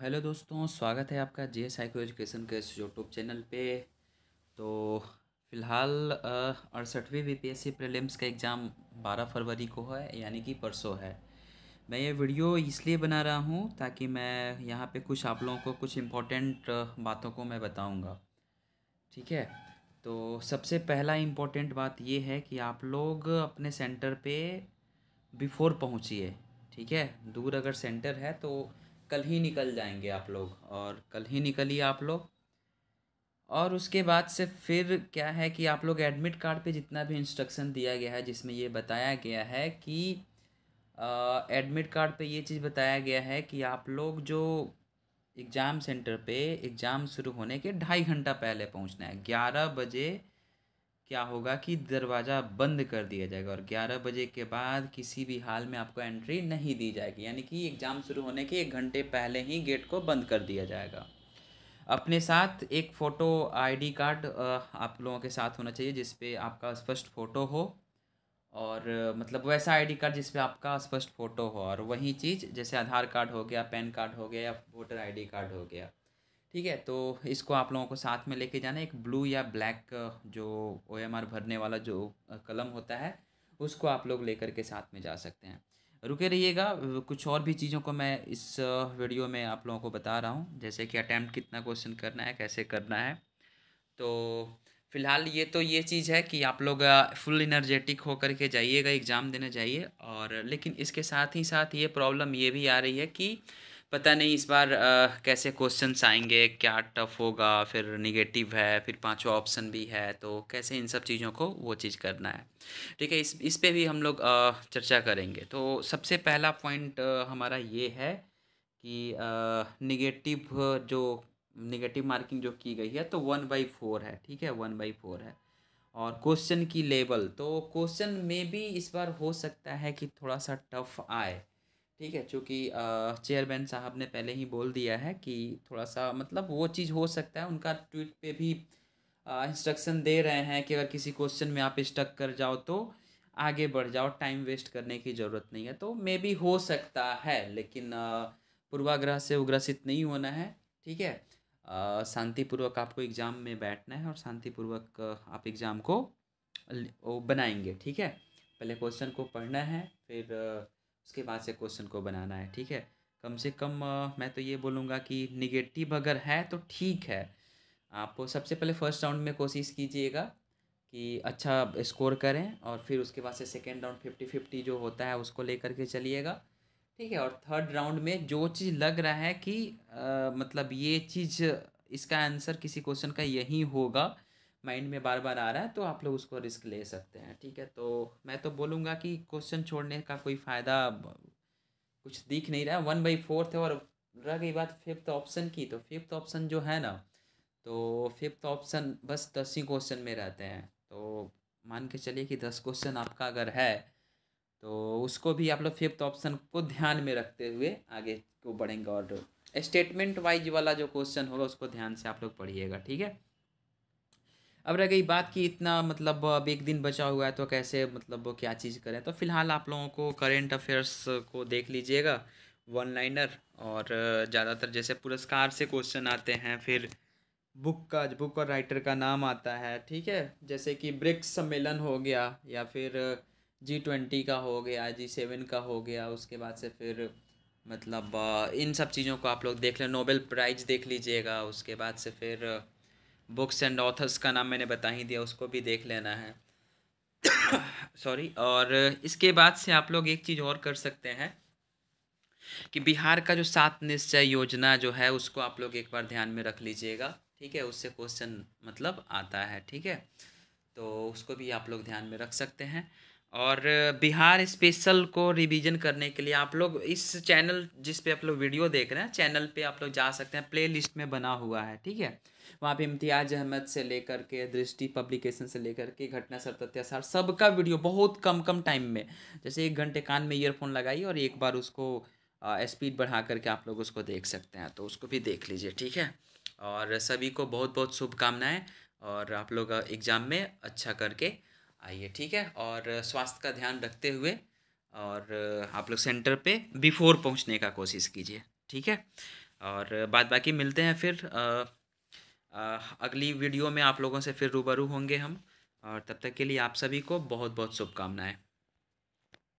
hello दोस्तों स्वागत है आपका जे साइको एजुकेशन के इस यूट्यूब चैनल पे तो फिलहाल अड़सठवीं पी प्रीलिम्स का एग्ज़ाम 12 फरवरी को है यानी कि परसों है मैं ये वीडियो इसलिए बना रहा हूँ ताकि मैं यहाँ पे कुछ आप लोगों को कुछ इम्पोर्टेंट बातों को मैं बताऊँगा ठीक है तो सबसे पहला इम्पोर्टेंट बात ये है कि आप लोग अपने सेंटर पर बिफ़ोर पहुँचिए ठीक है दूर अगर सेंटर है तो कल ही निकल जाएंगे आप लोग और कल ही निकलिए आप लोग और उसके बाद से फिर क्या है कि आप लोग एडमिट कार्ड पे जितना भी इंस्ट्रक्शन दिया गया है जिसमें ये बताया गया है कि एडमिट कार्ड पे ये चीज़ बताया गया है कि आप लोग जो एग्ज़ाम सेंटर पे एग्ज़ाम शुरू होने के ढाई घंटा पहले पहुंचना है ग्यारह बजे क्या होगा कि दरवाज़ा बंद कर दिया जाएगा और ग्यारह बजे के बाद किसी भी हाल में आपको एंट्री नहीं दी जाएगी यानी कि एग्ज़ाम शुरू होने के एक घंटे पहले ही गेट को बंद कर दिया जाएगा अपने साथ एक फ़ोटो आईडी कार्ड आप लोगों के साथ होना चाहिए जिसपे आपका स्पष्ट फ़ोटो हो और मतलब वैसा आईडी कार्ड जिसपे आपका स्पष्ट फ़ोटो हो और वही चीज़ जैसे आधार कार्ड हो गया पैन कार्ड हो गया या वोटर आईडी कार्ड हो गया ठीक है तो इसको आप लोगों को साथ में लेके जाना एक ब्लू या ब्लैक जो ओ भरने वाला जो कलम होता है उसको आप लोग लेकर के साथ में जा सकते हैं रुके रहिएगा कुछ और भी चीज़ों को मैं इस वीडियो में आप लोगों को बता रहा हूँ जैसे कि अटैम्प्ट कितना क्वेश्चन करना है कैसे करना है तो फ़िलहाल ये तो ये चीज़ है कि आप लोग फुल इनर्जेटिक होकर के जाइएगा एग्ज़ाम देने जाइए और लेकिन इसके साथ ही साथ ये प्रॉब्लम ये भी आ रही है कि पता नहीं इस बार आ, कैसे क्वेश्चंस आएंगे क्या टफ होगा फिर निगेटिव है फिर पांचवा ऑप्शन भी है तो कैसे इन सब चीज़ों को वो चीज़ करना है ठीक है इस इस पर भी हम लोग आ, चर्चा करेंगे तो सबसे पहला पॉइंट हमारा ये है कि निगेटिव जो निगेटिव मार्किंग जो की गई है तो वन बाई फोर है ठीक है वन बाई फोर है और क्वेश्चन की लेवल तो क्वेश्चन में भी इस बार हो सकता है कि थोड़ा सा टफ आए ठीक है चूँकि चेयरमैन साहब ने पहले ही बोल दिया है कि थोड़ा सा मतलब वो चीज़ हो सकता है उनका ट्वीट पे भी इंस्ट्रक्शन दे रहे हैं कि अगर किसी क्वेश्चन में आप स्टक कर जाओ तो आगे बढ़ जाओ टाइम वेस्ट करने की ज़रूरत नहीं है तो मे बी हो सकता है लेकिन पूर्वाग्रह से उग्रसित नहीं होना है ठीक है शांतिपूर्वक आपको एग्ज़ाम में बैठना है और शांतिपूर्वक आप एग्ज़ाम को बनाएंगे ठीक है पहले क्वेश्चन को पढ़ना है फिर उसके बाद से क्वेश्चन को बनाना है ठीक है कम से कम मैं तो ये बोलूँगा कि निगेटिव अगर है तो ठीक है आप सबसे पहले फर्स्ट राउंड में कोशिश कीजिएगा कि अच्छा स्कोर करें और फिर उसके बाद से सेकेंड राउंड फिफ्टी फिफ्टी जो होता है उसको लेकर के चलिएगा ठीक है और थर्ड राउंड में जो चीज़ लग रहा है कि आ, मतलब ये चीज़ इसका आंसर किसी क्वेश्चन का यही होगा माइंड में बार बार आ रहा है तो आप लोग उसको रिस्क ले सकते हैं ठीक है तो मैं तो बोलूँगा कि क्वेश्चन छोड़ने का कोई फ़ायदा कुछ दिख नहीं रहा है वन बाई फोर्थ और रह गई बात फिफ्थ ऑप्शन की तो फिफ्थ ऑप्शन जो है ना तो फिफ्थ ऑप्शन बस दस ही क्वेश्चन में रहते हैं तो मान के चलिए कि दस क्वेश्चन आपका अगर है तो उसको भी आप लोग फिफ्थ ऑप्शन को ध्यान में रखते हुए आगे को बढ़ेंगे और स्टेटमेंट वाइज वाला जो क्वेश्चन होगा उसको ध्यान से आप लोग पढ़िएगा ठीक है अब रह गई बात कि इतना मतलब अब एक दिन बचा हुआ है तो कैसे मतलब क्या चीज़ करें तो फिलहाल आप लोगों को करेंट अफेयर्स को देख लीजिएगा वन लाइनर और ज़्यादातर जैसे पुरस्कार से क्वेश्चन आते हैं फिर बुक का बुक और राइटर का नाम आता है ठीक है जैसे कि ब्रिक्स सम्मेलन हो गया या फिर जी ट्वेंटी का हो गया जी सेवन का हो गया उसके बाद से फिर मतलब इन सब चीज़ों को आप लोग देख लें नोबेल प्राइज़ देख लीजिएगा उसके बाद से फिर बुक्स एंड ऑथर्स का नाम मैंने बता ही दिया उसको भी देख लेना है सॉरी और इसके बाद से आप लोग एक चीज़ और कर सकते हैं कि बिहार का जो सात निश्चय योजना जो है उसको आप लोग एक बार ध्यान में रख लीजिएगा ठीक है उससे क्वेश्चन मतलब आता है ठीक है तो उसको भी आप लोग ध्यान में रख सकते हैं और बिहार स्पेशल को रिवीजन करने के लिए आप लोग इस चैनल जिस पे आप लोग वीडियो देख रहे हैं चैनल पे आप लोग जा सकते हैं प्लेलिस्ट में बना हुआ है ठीक है वहाँ पे इम्तियाज अहमद से लेकर के दृष्टि पब्लिकेशन से लेकर के घटना सर तथ्यासार सबका वीडियो बहुत कम कम टाइम में जैसे एक घंटे कान में ईयरफोन लगाइए और एक बार उसको स्पीड बढ़ा करके आप लोग उसको देख सकते हैं तो उसको भी देख लीजिए ठीक है और सभी को बहुत बहुत शुभकामनाएँ और आप लोग एग्ज़ाम में अच्छा करके आइए ठीक है और स्वास्थ्य का ध्यान रखते हुए और आप लोग सेंटर पे बिफोर पहुंचने का कोशिश कीजिए ठीक है और बाद बाकी मिलते हैं फिर आ, आ, अगली वीडियो में आप लोगों से फिर रूबरू होंगे हम और तब तक के लिए आप सभी को बहुत बहुत शुभकामनाएँ